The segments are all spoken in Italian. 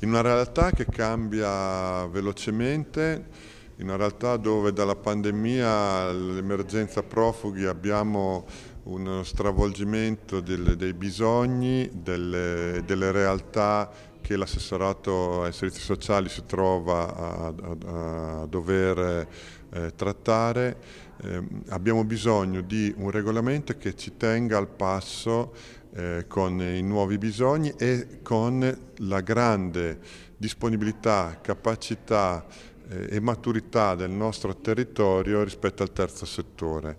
in una realtà che cambia velocemente, in una realtà dove dalla pandemia all'emergenza profughi abbiamo uno stravolgimento dei bisogni, delle, delle realtà che l'assessorato ai servizi sociali si trova a, a, a dover eh, trattare, eh, abbiamo bisogno di un regolamento che ci tenga al passo eh, con i nuovi bisogni e con la grande disponibilità, capacità eh, e maturità del nostro territorio rispetto al terzo settore.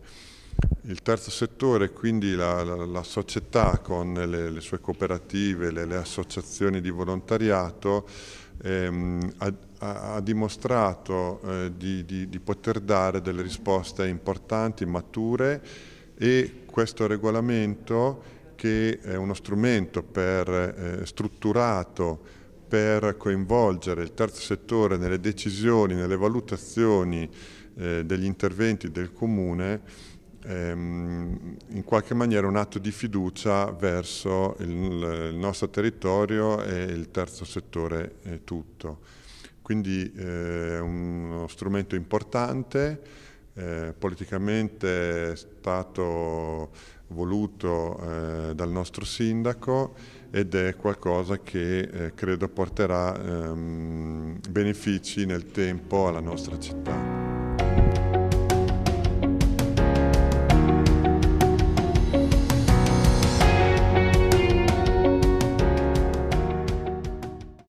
Il terzo settore, quindi la, la, la società con le, le sue cooperative, le, le, associazioni di volontariato, ehm, ha, ha, dimostrato eh, di, di, di poter dare delle risposte importanti, mature e questo regolamento che è uno strumento per, eh, strutturato per coinvolgere il terzo settore nelle decisioni, nelle valutazioni eh, degli interventi del Comune ehm, in qualche maniera un atto di fiducia verso il, il nostro territorio e il terzo settore eh, tutto. Quindi è eh, uno strumento importante, eh, politicamente è stato voluto eh, dal nostro sindaco ed è qualcosa che eh, credo porterà ehm, benefici nel tempo alla nostra città.